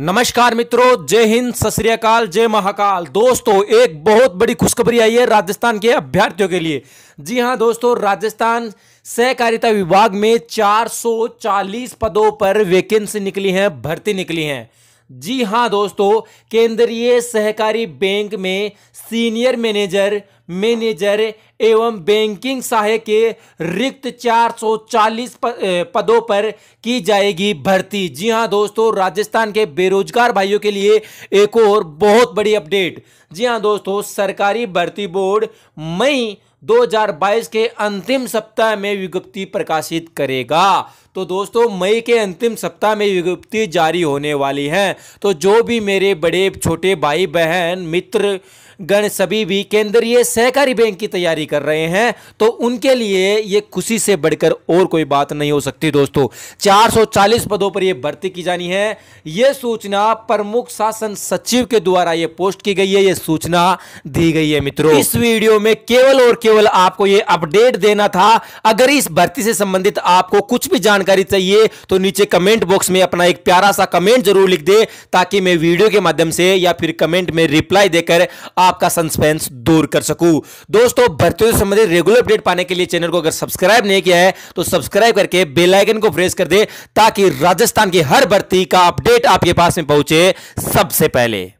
नमस्कार मित्रों जय हिंद सतरियाकाल जय महाकाल दोस्तों एक बहुत बड़ी खुशखबरी आई है राजस्थान के अभ्यर्थियों के लिए जी हां दोस्तों राजस्थान सहकारिता विभाग में 440 पदों पर वैकेंसी निकली है भर्ती निकली है जी हां दोस्तों केंद्रीय सहकारी बैंक में सीनियर मैनेजर मैनेजर एवं बैंकिंग सहायक के रिक्त 440 पदों पर की जाएगी भर्ती जी हां दोस्तों राजस्थान के बेरोजगार भाइयों के लिए एक और बहुत बड़ी अपडेट जी हां दोस्तों सरकारी भर्ती बोर्ड मई 2022 के अंतिम सप्ताह में विज्ञप्ति प्रकाशित करेगा तो दोस्तों मई के अंतिम सप्ताह में विज्ञप्ति जारी होने वाली है तो जो भी मेरे बड़े छोटे भाई बहन मित्र गण सभी भी केंद्रीय सहकारी बैंक की तैयारी कर रहे हैं तो उनके लिए ये खुशी से बढ़कर और कोई बात नहीं हो सकती दोस्तों 440 पदों पर ये भर्ती की जानी है ये सूचना प्रमुख शासन सचिव के द्वारा ये पोस्ट की गई है ये सूचना दी गई है मित्रों इस वीडियो में केवल और केवल केवल आपको यह अपडेट देना था अगर इस भर्ती से संबंधित आपको कुछ भी जानकारी चाहिए तो नीचे कमेंट बॉक्स में अपना एक प्यारा सा कमेंट जरूर लिख दे ताकि मैं वीडियो के माध्यम से या फिर कमेंट में रिप्लाई देकर आपका सस्पेंस दूर कर सकूं दोस्तों भर्ती से संबंधित रेगुलर अपडेट पाने के लिए चैनल को अगर सब्सक्राइब नहीं किया है तो सब्सक्राइब करके बेलाइकन को प्रेस कर दे ताकि राजस्थान की हर भर्ती का अपडेट आपके पास में पहुंचे सबसे पहले